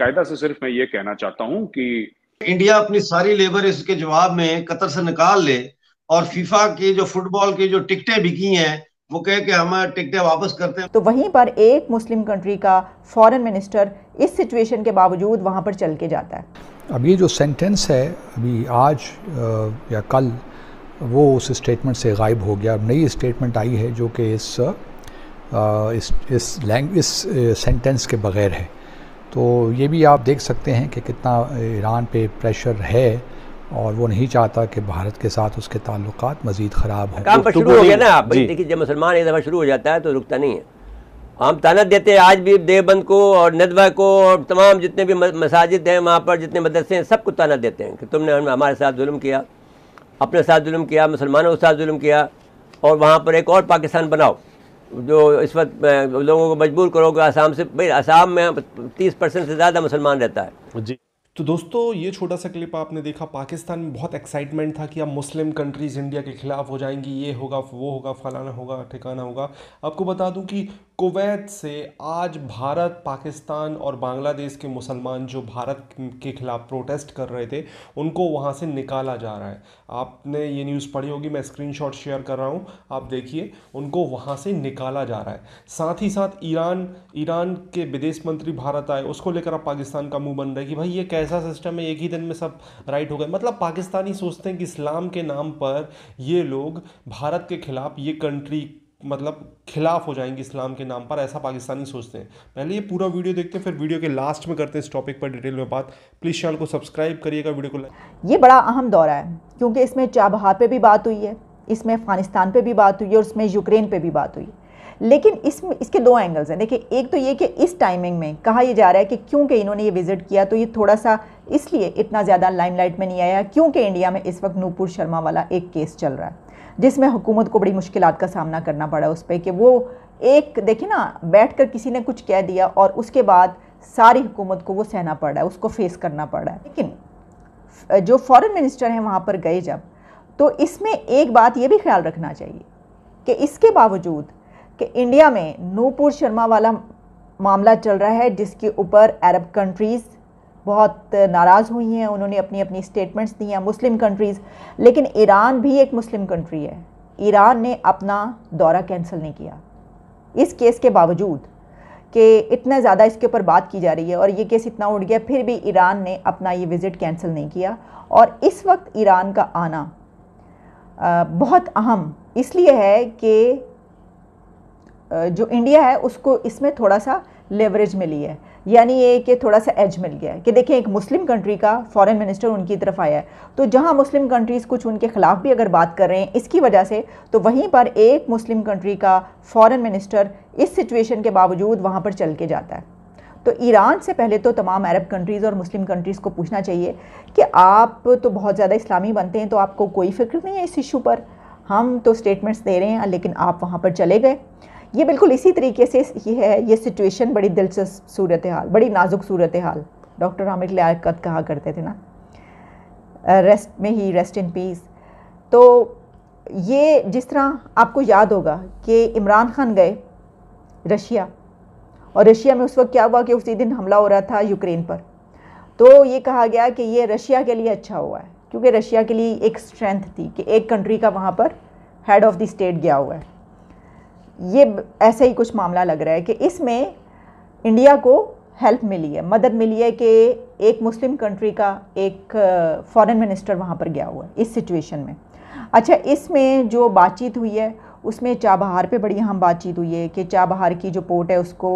बाकायदा से सिर्फ मैं ये कहना चाहता हूँ कि इंडिया अपनी सारी लेबर इसके जवाब में कतर से निकाल ले और फीफा की जो फुटबॉल की जो टिकटें बिकी हैं वो कह के हम टिकटें वापस करते हैं तो वहीं पर एक मुस्लिम कंट्री का फॉरेन मिनिस्टर इस सिचुएशन के बावजूद वहां पर चल के जाता है अब ये जो सेंटेंस है अभी आज या कल वो उस स्टेटमेंट से गायब हो गया अब नई स्टेटमेंट आई है जो कि इस इस इस लैंग इस सेंटेंस के बगैर है तो ये भी आप देख सकते हैं कि कितना ईरान पे प्रेशर है और वो नहीं चाहता कि भारत के साथ उसके ताल्लुक मजीद ख़राब हों काम तो पर शुरू हो गया ना आप देखिए जब मुसलमान एक दफ़ा शुरू हो जाता है तो रुकता नहीं है हम तानत देते हैं आज भी देवबंद को और नदवा को और तमाम जितने भी मसाजिद हैं वहाँ पर जितने मदरसे हैं सबको तानत देते हैं कि तुमने हमारे साथ म किया अपने साथ म किया मुसलमानों के साथ म किया और वहाँ पर एक और पाकिस्तान बनाओ जो इस वक्त लोगों को मजबूर करोगे आसाम से भाई आसाम में तीस परसेंट से ज़्यादा मुसलमान रहता है जी तो दोस्तों ये छोटा सा क्लिप आपने देखा पाकिस्तान में बहुत एक्साइटमेंट था कि अब मुस्लिम कंट्रीज़ इंडिया के खिलाफ हो जाएंगी ये होगा वो होगा फलाना होगा ठिकाना होगा आपको बता दूं कि कुवैत से आज भारत पाकिस्तान और बांग्लादेश के मुसलमान जो भारत के ख़िलाफ़ प्रोटेस्ट कर रहे थे उनको वहाँ से निकाला जा रहा है आपने ये न्यूज़ पढ़ी होगी मैं स्क्रीनशॉट शेयर कर रहा हूँ आप देखिए उनको वहाँ से निकाला जा रहा है साथ ही साथ ईरान ईरान के विदेश मंत्री भारत आए उसको लेकर अब पाकिस्तान का मुँह बन रहा है कि भाई ये कैसा सिस्टम है एक ही दिन में सब राइट हो गए मतलब पाकिस्तानी सोचते हैं कि इस्लाम के नाम पर ये लोग भारत के ख़िलाफ़ ये कंट्री मतलब खिलाफ हो जाएंगे इस्लाम के नाम पर ऐसा पाकिस्तानी सोचते हैं पहले ये पूरा वीडियो देखते हैं फिर वीडियो के लास्ट में करते हैं इस टॉपिक पर डिटेल में बात प्लीज़ चैनल को सब्सक्राइब करिएगा वीडियो को ये बड़ा अहम दौरा है क्योंकि इसमें चाबहार पर भी बात हुई है इसमें अफगानिस्तान पर भी बात हुई है और इसमें यूक्रेन पर भी बात हुई लेकिन इसमें इसके दो एंगल्स हैं देखिए एक तो ये कि इस टाइमिंग में कहा यह जा रहा है कि क्योंकि इन्होंने ये विज़िट किया तो ये थोड़ा सा इसलिए इतना ज़्यादा लाइमलाइट में नहीं आया क्योंकि इंडिया में इस वक्त नूपुर शर्मा वाला एक केस चल रहा है जिसमें हुकूमत को बड़ी मुश्किल का सामना करना पड़ा उस पर कि वो एक देखिए ना बैठ कर किसी ने कुछ कह दिया और उसके बाद सारी हुकूमत को वो सहना पड़ा है उसको फेस करना पड़ा है लेकिन जो फॉरेन मिनिस्टर हैं वहाँ पर गए जब तो इसमें एक बात ये भी ख्याल रखना चाहिए कि इसके बावजूद कि इंडिया में नूपुर शर्मा वाला मामला चल रहा है जिसके ऊपर अरब कंट्रीज़ बहुत नाराज़ हुई हैं उन्होंने अपनी अपनी स्टेटमेंट्स दी हैं मुस्लिम कंट्रीज़ लेकिन ईरान भी एक मुस्लिम कंट्री है ईरान ने अपना दौरा कैंसिल नहीं किया इस केस के बावजूद कि इतना ज़्यादा इसके ऊपर बात की जा रही है और ये केस इतना उड़ गया फिर भी ईरान ने अपना ये विज़िट कैंसिल नहीं किया और इस वक्त ईरान का आना बहुत अहम इसलिए है कि जो इंडिया है उसको इसमें थोड़ा सा लेवरेज मिली है यानी ये कि थोड़ा सा एज मिल गया है कि देखें एक मुस्लिम कंट्री का फॉरेन मिनिस्टर उनकी तरफ आया है तो जहां मुस्लिम कंट्रीज़ कुछ उनके ख़िलाफ़ भी अगर बात कर रहे हैं इसकी वजह से तो वहीं पर एक मुस्लिम कंट्री का फॉरेन मिनिस्टर इस सिचुएशन के बावजूद वहाँ पर चल के जाता है तो ईरान से पहले तो तमाम अरब कंट्रीज़ और मुस्लिम कंट्रीज़ को पूछना चाहिए कि आप तो बहुत ज़्यादा इस्लामी बनते हैं तो आपको कोई फिक्र नहीं है इस इशू पर हम तो स्टेटमेंट्स दे रहे हैं लेकिन आप वहाँ पर चले गए ये बिल्कुल इसी तरीके से ये है ये सिचुएशन बड़ी दिलचस्प सूरत हाल बड़ी नाजुक सूरत हाल डॉक्टर हामिद लियाकत कहा करते थे ना रेस्ट में ही रेस्ट इन पीस तो ये जिस तरह आपको याद होगा कि इमरान खान गए रशिया और रशिया में उस वक्त क्या हुआ कि उसी दिन हमला हो रहा था यूक्रेन पर तो ये कहा गया कि ये रशिया के लिए अच्छा हुआ है क्योंकि रशिया के लिए एक स्ट्रेंथ थी कि एक कंट्री का वहाँ पर हेड ऑफ़ द स्टेट गया हुआ है ये ऐसे ही कुछ मामला लग रहा है कि इसमें इंडिया को हेल्प मिली है मदद मिली है कि एक मुस्लिम कंट्री का एक फॉरेन मिनिस्टर वहाँ पर गया हुआ है इस सिचुएशन में अच्छा इसमें जो बातचीत हुई है उसमें चाबहार पे बड़ी हम बातचीत हुई है कि चाबहार की जो पोर्ट है उसको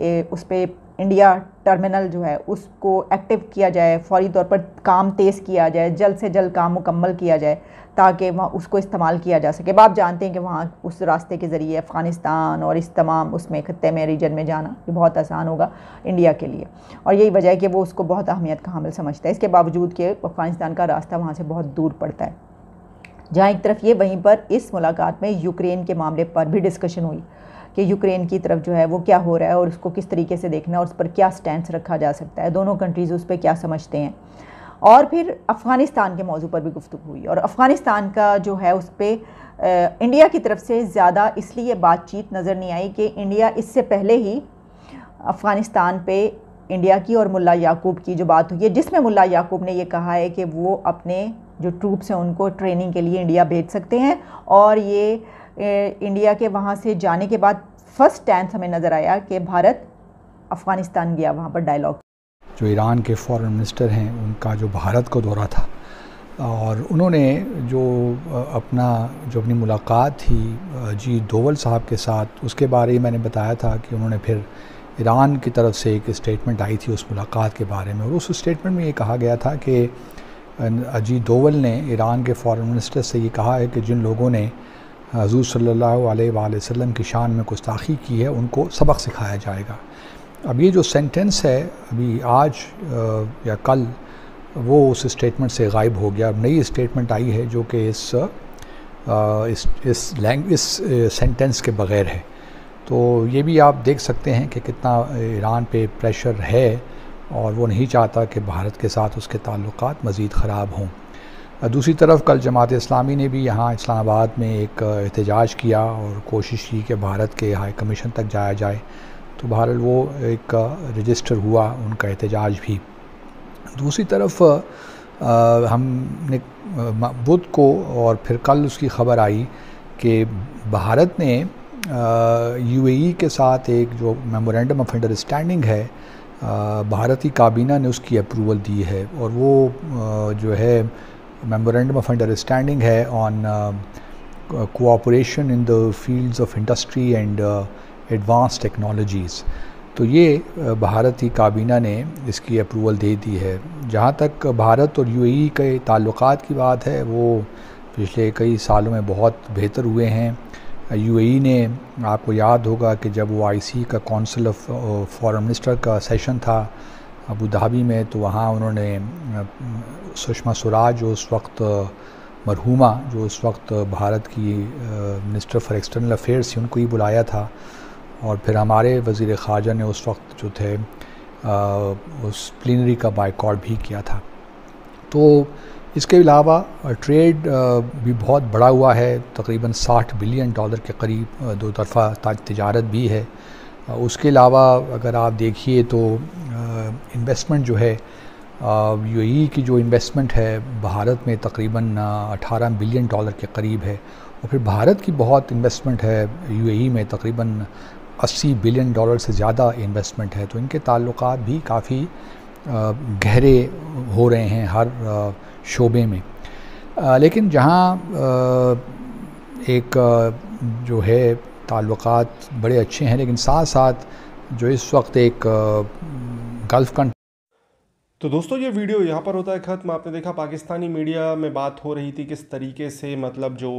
ए, उस पर इंडिया टर्मिनल जो है उसको एक्टिव किया जाए फौरी तौर पर काम तेज़ किया जाए जल्द से जल्द काम मुकम्मल किया जाए ताकि वहाँ उसको इस्तेमाल किया जा सके अब आप जानते हैं कि वहाँ उस रास्ते के ज़रिए अफ़गानिस्तान और इस तमाम उसमें खत्े में रीजन में जाना ये बहुत आसान होगा इंडिया के लिए और यही वजह है कि वो उसको बहुत अहमियत का हामिल समझता है इसके बावजूद कि अफ़गानिस्तान का रास्ता वहाँ से बहुत दूर पड़ता है जहाँ एक तरफ ये वहीं पर इस मुलाकात में यूक्रेन के मामले पर भी डिस्कशन हुई कि यूक्रेन की तरफ जो है वो क्या हो रहा है और उसको किस तरीके से देखना और उस पर क्या स्टैंड रखा जा सकता है दोनों कंट्रीज़ उस पर क्या समझते हैं और फिर अफ़गानिस्तान के मौजू पर भी गुफ्तु हुई और अफ़गानिस्तान का जो है उस पर इंडिया की तरफ से ज़्यादा इसलिए बातचीत नज़र नहीं आई कि इंडिया इससे पहले ही अफ़गानिस्तान पे इंडिया की और मुल्ला याकूब की जो बात हुई है जिसमें मुल्ला याकूब ने ये कहा है कि वो अपने जो ट्रूप्स हैं उनको ट्रेनिंग के लिए इंडिया भेज सकते हैं और ये इंडिया के वहाँ से जाने के बाद फर्स्ट टाइम हमें नज़र आया कि भारत अफ़गानिस्तान गया वहाँ पर डायलॉग जो ईरान के फॉरेन मिनिस्टर हैं उनका जो भारत को दौरा था और उन्होंने जो अपना जो अपनी मुलाकात थी जी दोवल साहब के साथ उसके बारे में मैंने बताया था कि उन्होंने फिर ईरान की तरफ से एक स्टेटमेंट आई थी उस मुलाकात के बारे में और उस स्टेटमेंट में ये कहा गया था कि अजीत दोवल ने ईरान के फॉरेन मिनिस्टर से ये कहा है कि जिन लोगों ने हजूर सल्ला वसम की शान में गुस्ताखी की है उनको सबक सिखाया जाएगा अब ये जो सेंटेंस है अभी आज या कल वो उस स्टेटमेंट से गायब हो गया अब नई स्टेटमेंट आई है जो कि इस इस इस लैंग इस सेंटेंस के बग़ैर है तो ये भी आप देख सकते हैं कि कितना ईरान पे प्रेशर है और वो नहीं चाहता कि भारत के साथ उसके ताल्लुकात मज़ीद ख़राब हों दूसरी तरफ कल जमात इस्लामी ने भी यहाँ इस्लामाबाद में एक एहतजाज किया और कोशिश की कि भारत के हाई कमीशन तक जाया जाए तो बहरहाल वो एक रजिस्टर हुआ उनका एहतजाज भी दूसरी तरफ हमने बुध को और फिर कल उसकी ख़बर आई कि भारत ने यूएई के साथ एक जो मेमोरेंडम ऑफ अंडरस्टैंडिंग है भारतीय काबीना ने उसकी अप्रूवल दी है और वो जो है मेमोरेंडम ऑफ अंडरस्टैंडिंग है on cooperation in the the of industry and advance technologies तो ये uh, भारतीय काबीना ने इसकी अप्रूवल दे दी है जहाँ तक uh, भारत और यूएई e के ताल्लुक़ की बात है वो पिछले कई सालों में बहुत बेहतर हुए हैं यूएई uh, e ने आपको याद होगा कि जब वो आई e का कौंसिल ऑफ फॉरेन मिनिस्टर का सेशन था अबू धाबी में तो वहाँ उन्होंने सुषमा स्वराज जो उस वक्त मरहूमा जो उस वक्त भारत की मिनिस्टर फॉर एक्सटर्नल अफेयर्स थी उनको ही बुलाया था और फिर हमारे वज़ी ख़ारजा ने उस वक्त जो थे आ, उस प्लिनरी का बाइकॉट भी किया था तो इसके अलावा ट्रेड भी बहुत बड़ा हुआ है तकरीबन 60 बिलियन डॉलर के करीब दो तरफ़ा तजारत भी है उसके अलावा अगर आप देखिए तो आ, इन्वेस्टमेंट जो है यू e की जो इन्वेस्टमेंट है भारत में तकरीबन 18 बिलियन डॉलर के करीब है और फिर भारत की बहुत इन्वेस्टमेंट है यू e में तकरीबन 80 बिलियन डॉलर से ज़्यादा इन्वेस्टमेंट है तो इनके ताल्लुक भी काफ़ी गहरे हो रहे हैं हर शोबे में लेकिन जहाँ एक जो है ताल्लुक बड़े अच्छे हैं लेकिन साथ साथ जो इस वक्त एक गल्फ कंट्री तो दोस्तों ये वीडियो यहाँ पर होता है ख़त्म आपने देखा पाकिस्तानी मीडिया में बात हो रही थी किस तरीके से मतलब जो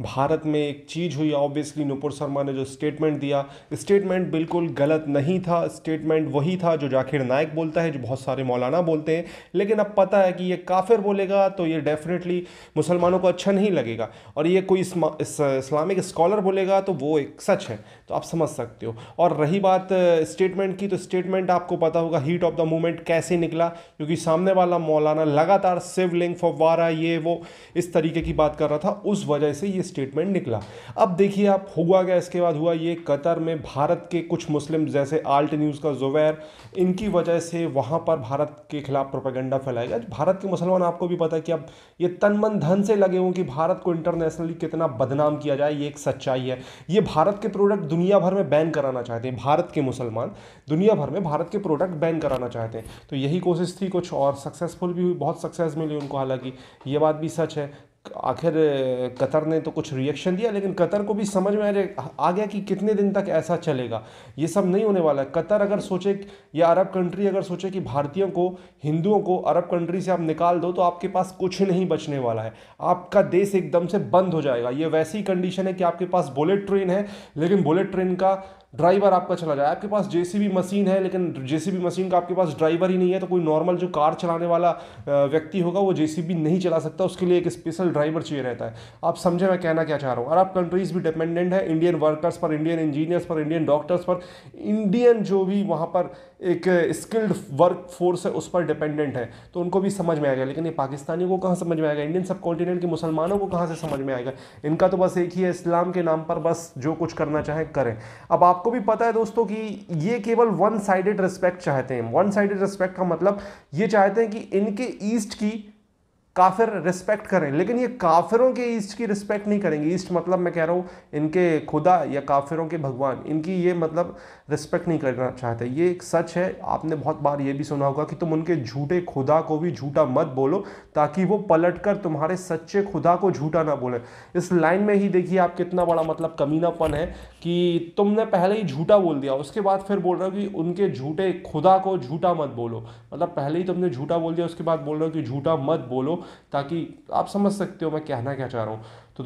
भारत में एक चीज़ हुई ऑब्वियसली नुपुर शर्मा ने जो स्टेटमेंट दिया स्टेटमेंट बिल्कुल गलत नहीं था स्टेटमेंट वही था जो जाकिर नायक बोलता है जो बहुत सारे मौलाना बोलते हैं लेकिन अब पता है कि ये काफिर बोलेगा तो ये डेफिनेटली मुसलमानों को अच्छा नहीं लगेगा और ये कोई इस्लामिक स्कॉलर बोलेगा तो वो एक सच है तो आप समझ सकते हो और रही बात स्टेटमेंट की तो स्टेटमेंट आपको पता होगा हीट ऑफ द मूवमेंट कैसे निकला क्योंकि सामने वाला मौलाना लगातार शिवलिंग फवारा ये वो इस तरीके की बात कर रहा था उस वजह से ये स्टेटमेंट निकला अब देखिए आप हुआ क्या इसके बाद हुआ ये कतर में भारत के कुछ मुस्लिम जैसे आल्ट न्यूज़ का जुबैर इनकी वजह से वहाँ पर भारत के खिलाफ प्रोपागेंडा गया भारत के मुसलमान आपको भी पता है कि अब ये तन मन धन से लगे हों कि भारत को इंटरनेशनली कितना बदनाम किया जाए ये एक सच्चाई है ये भारत के प्रोडक्ट दुनिया भर में बैन कराना चाहते हैं भारत के मुसलमान दुनिया भर में भारत के प्रोडक्ट बैन कराना चाहते हैं तो यही कोशिश थी कुछ और सक्सेसफुल भी हुई बहुत सक्सेस मिली उनको हालांकि ये बात भी सच है आखिर कतर ने तो कुछ रिएक्शन दिया लेकिन कतर को भी समझ में आ गया कि कितने दिन तक ऐसा चलेगा ये सब नहीं होने वाला है कतर अगर सोचे या अरब कंट्री अगर सोचे कि भारतीयों को हिंदुओं को अरब कंट्री से आप निकाल दो तो आपके पास कुछ नहीं बचने वाला है आपका देश एकदम से बंद हो जाएगा ये वैसी कंडीशन है कि आपके पास बुलेट ट्रेन है लेकिन बुलेट ट्रेन का ड्राइवर आपका चला जाए आपके पास जेसीबी मशीन है लेकिन जेसीबी मशीन का आपके पास ड्राइवर ही नहीं है तो कोई नॉर्मल जो कार चलाने वाला व्यक्ति होगा वो जेसीबी नहीं चला सकता उसके लिए एक स्पेशल ड्राइवर चाहिए रहता है आप समझे मैं कहना क्या चाह रहा हूँ अरब कंट्रीज़ भी डिपेंडेंट है इंडियन वर्कर्स पर इंडियन इंजीनियर्स पर इंडियन डॉक्टर्स पर इंडियन जो भी वहाँ पर एक स्किल्ड वर्क फोर्स है उस पर डिपेंडेंट है तो उनको भी समझ में आएगा लेकिन ये पाकिस्तानियों को कहाँ समझ में आएगा इंडियन सब कॉन्टिनेंट के मुसलमानों को कहाँ से समझ में आएगा इनका तो बस एक ही है इस्लाम के नाम पर बस जो कुछ करना चाहें करें अब आप आपको भी पता है दोस्तों कि ये केवल वन साइडेड रिस्पेक्ट चाहते हैं वन साइडेड रिस्पेक्ट का मतलब ये चाहते हैं कि इनके ईस्ट की काफिर रिस्पेक्ट करें लेकिन ये काफिरों के ईस्ट की रिस्पेक्ट नहीं करेंगे ईस्ट मतलब मैं कह रहा हूँ इनके खुदा या काफिरों के भगवान इनकी ये मतलब रिस्पेक्ट नहीं करना चाहते ये एक सच है आपने बहुत बार ये भी सुना होगा कि तुम उनके झूठे खुदा को भी झूठा मत बोलो ताकि वो पलट कर तुम्हारे सच्चे खुदा को झूठा ना बोले इस लाइन में ही देखिए आप कितना बड़ा मतलब कमीनापन है कि तुमने पहले ही झूठा बोल दिया उसके बाद फिर बोल रहे हो कि उनके झूठे खुदा को झूठा मत बोलो मतलब पहले ही तुमने झूठा बोल दिया उसके बाद बोल रहे हो कि झूठा मत बोलो ताकि आप समझ सकते हो मैं कहना क्या चाह रहा हूँ तो